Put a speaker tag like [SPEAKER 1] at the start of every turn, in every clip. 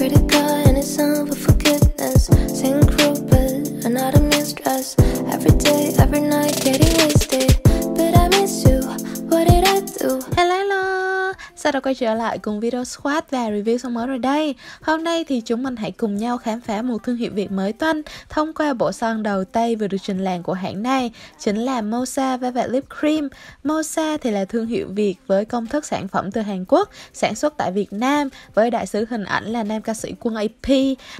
[SPEAKER 1] Pretty girl in a song for forgiveness Sing cruel, but a mistress ta đã quay trở lại cùng video squat và review xong mới rồi đây Hôm nay thì chúng mình hãy cùng nhau khám phá một thương hiệu Việt mới toanh Thông qua bộ son đầu tay vừa được trình làng của hãng này Chính là Mosa Velvet Lip Cream Mosa thì là thương hiệu Việt với công thức sản phẩm từ Hàn Quốc Sản xuất tại Việt Nam với đại sứ hình ảnh là nam ca sĩ Quân AP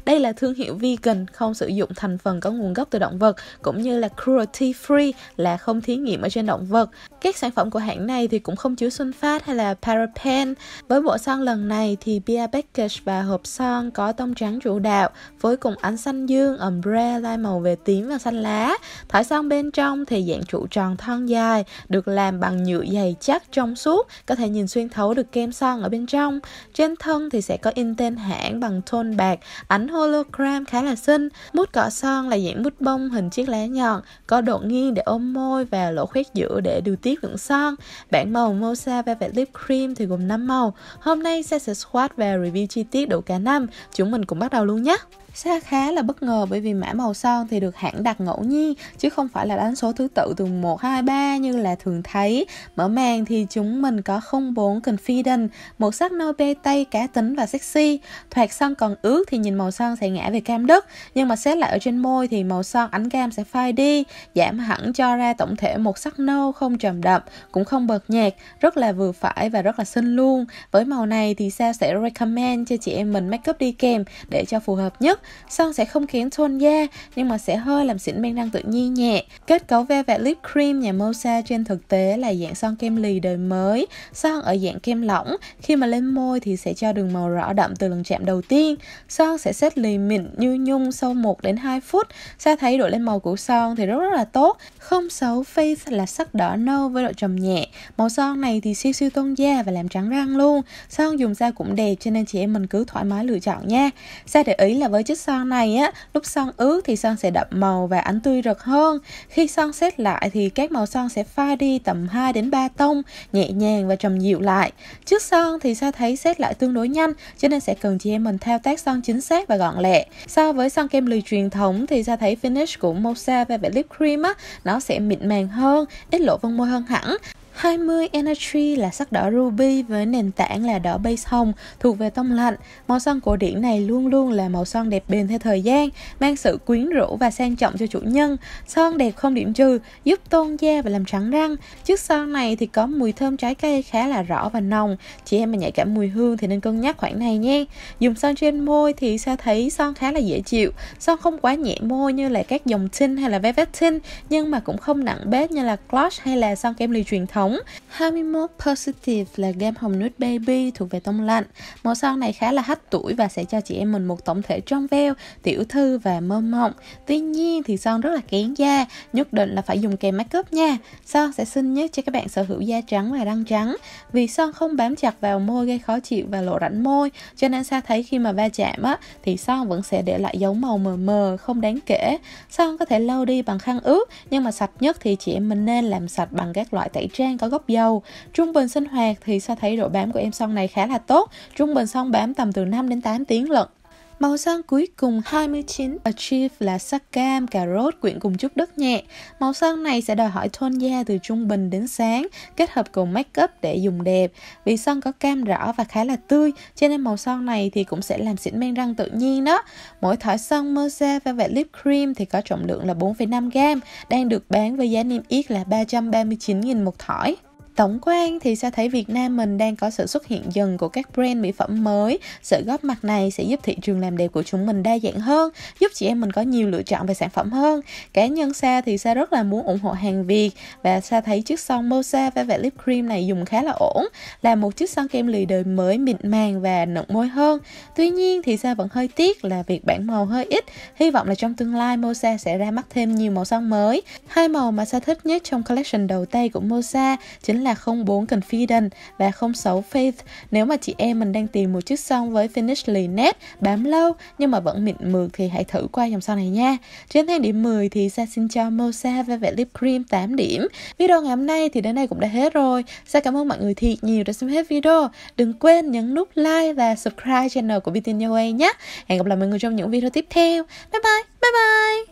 [SPEAKER 1] Đây là thương hiệu vegan không sử dụng thành phần có nguồn gốc từ động vật Cũng như là cruelty free là không thí nghiệm ở trên động vật Các sản phẩm của hãng này thì cũng không chứa sunfat hay là paraben Gen. Với bộ son lần này thì Bia Package và hộp son có tông trắng chủ đạo với cùng ánh xanh dương, ombre, lai màu về tím và xanh lá. Thỏi son bên trong thì dạng trụ tròn thân dài, được làm bằng nhựa dày chắc trong suốt, có thể nhìn xuyên thấu được kem son ở bên trong. Trên thân thì sẽ có in tên hãng bằng tone bạc, ánh hologram khá là xinh. Mút cỏ son là dạng mút bông hình chiếc lá nhọn, có độ nghiêng để ôm môi và lỗ khoét giữa để điều tiết lượng son. Bản màu Mosa Velvet Lip Cream thì gồm năm màu. Hôm nay sẽ sẽ squat và review chi tiết đủ cả năm. Chúng mình cũng bắt đầu luôn nhé. Sa khá là bất ngờ bởi vì mã màu son thì được hãng đặt ngẫu nhiên chứ không phải là đánh số thứ tự từ 1, 2, 3 như là thường thấy. Mở màn thì chúng mình có 04 Confident, một sắc nâu bê tây cá tính và sexy. Thoạt son còn ướt thì nhìn màu son sẽ ngã về cam đất, nhưng mà xét lại ở trên môi thì màu son ánh cam sẽ phai đi, giảm hẳn cho ra tổng thể một sắc nâu không trầm đậm, cũng không bợt nhạt, rất là vừa phải và rất là xinh luôn luôn Với màu này thì Sao sẽ recommend cho chị em mình make up đi kèm để cho phù hợp nhất Son sẽ không khiến thôn da nhưng mà sẽ hơi làm xỉn men răng tự nhiên nhẹ Kết cấu ve và lip cream nhà Mosa trên thực tế là dạng son kem lì đời mới Son ở dạng kem lỏng Khi mà lên môi thì sẽ cho đường màu rõ đậm từ lần chạm đầu tiên Son sẽ set lì mịn như nhung sau 1 đến 2 phút Sa thấy độ lên màu của son thì rất rất là tốt Không xấu face là sắc đỏ nâu với độ trầm nhẹ Màu son này thì siêu siêu tôn da và làm trắng răng luôn son dùng ra cũng đẹp cho nên chị em mình cứ thoải mái lựa chọn nha sao để ý là với chiếc son này á lúc son ướt thì son sẽ đậm màu và ánh tươi rực hơn khi son xếp lại thì các màu son sẽ pha đi tầm 2 đến 3 tông nhẹ nhàng và trầm dịu lại trước son thì sao thấy xếp lại tương đối nhanh cho nên sẽ cần chị em mình thao tác son chính xác và gọn lẹ so với son kem lười truyền thống thì sao thấy finish của Mosa và Lip Cream á nó sẽ mịn màng hơn ít lộ vân môi hơn hẳn 20 Energy là sắc đỏ ruby với nền tảng là đỏ base hồng thuộc về tông lạnh. Màu son cổ điển này luôn luôn là màu son đẹp bền theo thời gian, mang sự quyến rũ và sang trọng cho chủ nhân. Son đẹp không điểm trừ, giúp tôn da và làm trắng răng. Chiếc son này thì có mùi thơm trái cây khá là rõ và nồng. Chị em mà nhạy cảm mùi hương thì nên cân nhắc khoản này nha. Dùng son trên môi thì sẽ thấy son khá là dễ chịu. Son không quá nhẹ môi như là các dòng tin hay là velvet tin nhưng mà cũng không nặng bết như là gloss hay là son kem lì truyền thống trống. 21 Positive là game hồng nude baby thuộc về tông lạnh. Màu son này khá là hắt tuổi và sẽ cho chị em mình một tổng thể trong veo, tiểu thư và mơ mộng. Tuy nhiên thì son rất là kén da, nhất định là phải dùng kèm make up nha. Son sẽ xinh nhất cho các bạn sở hữu da trắng và răng trắng vì son không bám chặt vào môi gây khó chịu và lộ rãnh môi cho nên sao thấy khi mà va chạm á thì son vẫn sẽ để lại dấu màu mờ mờ không đáng kể. Son có thể lau đi bằng khăn ướt nhưng mà sạch nhất thì chị em mình nên làm sạch bằng các loại tẩy trang có gốc dầu. Trung bình sinh hoạt thì sẽ thấy độ bám của em son này khá là tốt, trung bình son bám tầm từ 5 đến 8 tiếng lận. Màu sơn cuối cùng 29 Achieve là sắc cam, cà rốt, quyện cùng chút đất nhẹ. Màu sơn này sẽ đòi hỏi tone da từ trung bình đến sáng, kết hợp cùng make up để dùng đẹp. Vì sơn có cam rõ và khá là tươi, cho nên màu son này thì cũng sẽ làm xịn men răng tự nhiên đó. Mỗi thỏi son Moza và vẹt lip cream thì có trọng lượng là 4,5 gram, đang được bán với giá niêm yết là 339.000 một thỏi. Tổng quan thì sẽ thấy Việt Nam mình đang có sự xuất hiện dần của các brand mỹ phẩm mới. Sự góp mặt này sẽ giúp thị trường làm đẹp của chúng mình đa dạng hơn, giúp chị em mình có nhiều lựa chọn về sản phẩm hơn. Cá nhân Sa thì Sa rất là muốn ủng hộ hàng Việt và Sa thấy chiếc son Mosa và vẻ lip cream này dùng khá là ổn, là một chiếc son kem lì đời mới mịn màng và nựng môi hơn. Tuy nhiên thì Sa vẫn hơi tiếc là việc bản màu hơi ít. Hy vọng là trong tương lai Mosa sẽ ra mắt thêm nhiều màu son mới. Hai màu mà Sa thích nhất trong collection đầu tay của Mosa chính là là 04 Confident và 06 Faith nếu mà chị em mình đang tìm một chiếc son với finish lì nét bám lâu nhưng mà vẫn mịn mượt thì hãy thử qua dòng son này nha trên thang điểm 10 thì Sa xin cho Mosa vẻ Lip Cream 8 điểm video ngày hôm nay thì đến đây cũng đã hết rồi Sa cảm ơn mọi người thiệt nhiều đã xem hết video đừng quên nhấn nút like và subscribe channel của Beauty New Way nhé hẹn gặp lại mọi người trong những video tiếp theo bye bye bye bye